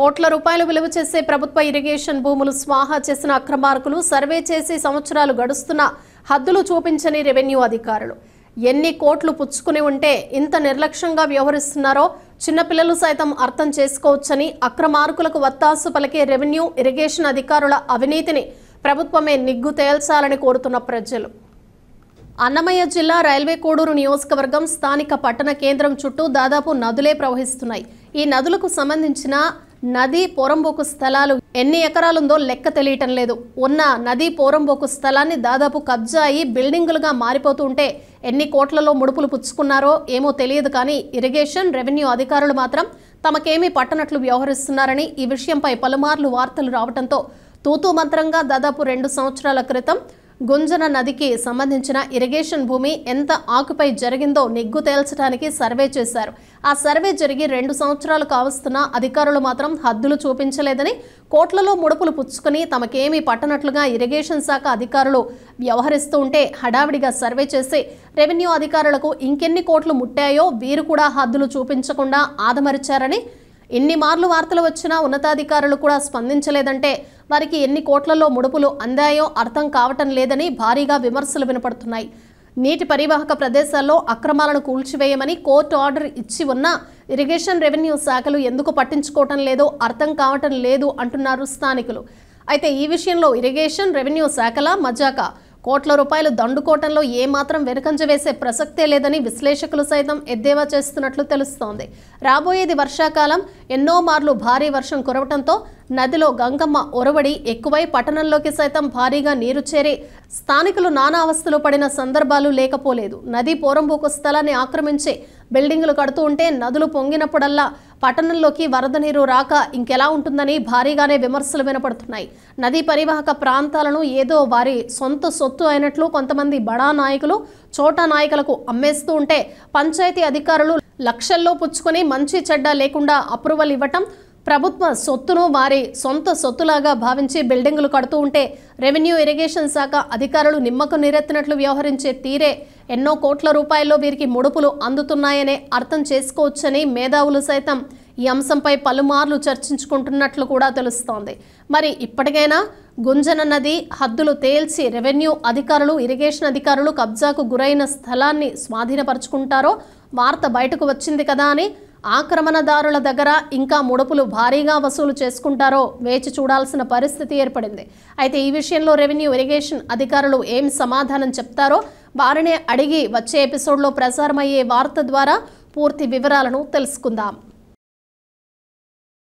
కోట్ల రూపాయలు విలువ చేసే ప్రభుత్వ ఇరిగేషన్ భూములు స్వాహా చేసిన అక్రమార్కులు సర్వే చేసి సంవత్సరాలు గడుస్తున్న హద్దులు చూపించని రెవెన్యూ అధికారులు ఎన్ని కోట్లు పుచ్చుకుని ఉంటే ఇంత నిర్లక్ష్యంగా వ్యవహరిస్తున్నారో చిన్నపిల్లలు సైతం అర్థం చేసుకోవచ్చని అక్రమార్కులకు వత్తాసు పలికే రెవెన్యూ ఇరిగేషన్ అధికారుల అవినీతిని ప్రభుత్వమే నిగ్గు తేల్చాలని కోరుతున్న ప్రజలు అన్నమయ్య జిల్లా రైల్వే కోడూరు నియోజకవర్గం స్థానిక పట్టణ కేంద్రం చుట్టూ దాదాపు నదులే ప్రవహిస్తున్నాయి ఈ నదులకు సంబంధించిన నదీ పోరంబోకు స్థలాలు ఎన్ని ఎకరాలుందో లెక్క తెలియటం లేదు ఉన్న నదీ పోరంబోకు స్థలాన్ని దాదాపు కబ్జా అయి బిల్డింగులుగా మారిపోతూ ఉంటే ఎన్ని కోట్లలో ముడుపులు పుచ్చుకున్నారో ఏమో తెలియదు కానీ ఇరిగేషన్ రెవెన్యూ అధికారులు మాత్రం తమకేమీ పట్టనట్లు వ్యవహరిస్తున్నారని ఈ విషయంపై పలుమార్లు వార్తలు రావడంతో తూతూ మంత్రంగా దాదాపు రెండు సంవత్సరాల క్రితం గుంజన నదికి సంబంధించిన ఇరిగేషన్ భూమి ఎంత ఆకుపై జరిగిందో నిగ్గు తేల్చడానికి సర్వే చేశారు ఆ సర్వే జరిగి రెండు సంవత్సరాలు కావస్తున్నా అధికారులు మాత్రం హద్దులు చూపించలేదని కోట్లలో ముడుపులు పుచ్చుకుని తమకేమీ పట్టనట్లుగా ఇరిగేషన్ శాఖ అధికారులు వ్యవహరిస్తూ ఉంటే హడావిడిగా సర్వే చేసి రెవెన్యూ అధికారులకు ఇంకెన్ని కోట్లు ముట్టాయో వీరు కూడా హద్దులు చూపించకుండా ఆదమరిచారని ఇన్ని మార్లు వార్తలు వచ్చినా ఉన్నతాధికారులు కూడా స్పందించలేదంటే వారికి ఎన్ని కోట్లలో ముడుపులు అందాయో అర్థం కావటం లేదని భారీగా విమర్శలు వినపడుతున్నాయి నీటి పరివాహక ప్రదేశాల్లో అక్రమాలను కూల్చివేయమని కోర్టు ఆర్డర్ ఇచ్చి ఉన్నా ఇరిగేషన్ రెవెన్యూ శాఖలు ఎందుకు పట్టించుకోవటం లేదో అర్థం కావటం లేదు అంటున్నారు స్థానికులు అయితే ఈ విషయంలో ఇరిగేషన్ రెవెన్యూ శాఖల మజాకా కోట్ల రూపాయలు దండుకోవటంలో ఏమాత్రం వెనుకంజ వేసే ప్రసక్తే లేదని విశ్లేషకులు సైతం ఎద్దేవా చేస్తున్నట్లు తెలుస్తోంది రాబోయేది వర్షాకాలం ఎన్నో మార్లు భారీ వర్షం కురవటంతో నదిలో గంగమ్మ ఒరవడి ఎక్కువై పట్టణంలోకి సైతం భారీగా నీరు చేరి స్థానికులు నానా అవస్థలు పడిన సందర్భాలు లేకపోలేదు నది పోరంబూకు స్థలాన్ని ఆక్రమించి బిల్డింగులు కడుతూ ఉంటే నదులు పొంగినప్పుడల్లా పట్టణంలోకి వరద నీరు రాక ఇంకెలా ఉంటుందని భారీగానే విమర్శలు వినపడుతున్నాయి నదీ పరివాహక ప్రాంతాలను ఏదో వారి సొంత సొత్తు అయినట్లు కొంతమంది బడా నాయకులు చోటా నాయకులకు అమ్మేస్తూ ఉంటే పంచాయతీ అధికారులు లక్షల్లో పుచ్చుకొని మంచి చెడ్డ లేకుండా అప్రూవల్ ఇవ్వటం ప్రభుత్వ సొత్తును వారి సొంత సొత్తులాగా భావించి బిల్డింగులు కడుతూ ఉంటే రెవెన్యూ ఇరిగేషన్ శాఖ అధికారులు నిమ్మకు నీరెత్తినట్లు వ్యవహరించే తీరే ఎన్నో కోట్ల రూపాయల్లో వీరికి ముడుపులు అందుతున్నాయనే అర్థం చేసుకోవచ్చని మేధావులు సైతం ఈ అంశంపై పలుమార్లు చర్చించుకుంటున్నట్లు కూడా తెలుస్తోంది మరి ఇప్పటికైనా గుంజన నది హద్దులు తేల్చి రెవెన్యూ అధికారులు ఇరిగేషన్ అధికారులు కబ్జాకు గురైన స్థలాన్ని స్వాధీనపరుచుకుంటారో వార్త బయటకు వచ్చింది కదా అని ఆక్రమణదారుల దగ్గర ఇంకా ముడుపులు భారీగా వసూలు చేసుకుంటారో వేచి చూడాల్సిన పరిస్థితి ఏర్పడింది అయితే ఈ విషయంలో రెవెన్యూ ఇరిగేషన్ అధికారులు ఏం సమాధానం చెప్తారో వారినే అడిగి వచ్చే ఎపిసోడ్లో ప్రసారమయ్యే వార్త ద్వారా పూర్తి వివరాలను తెలుసుకుందాం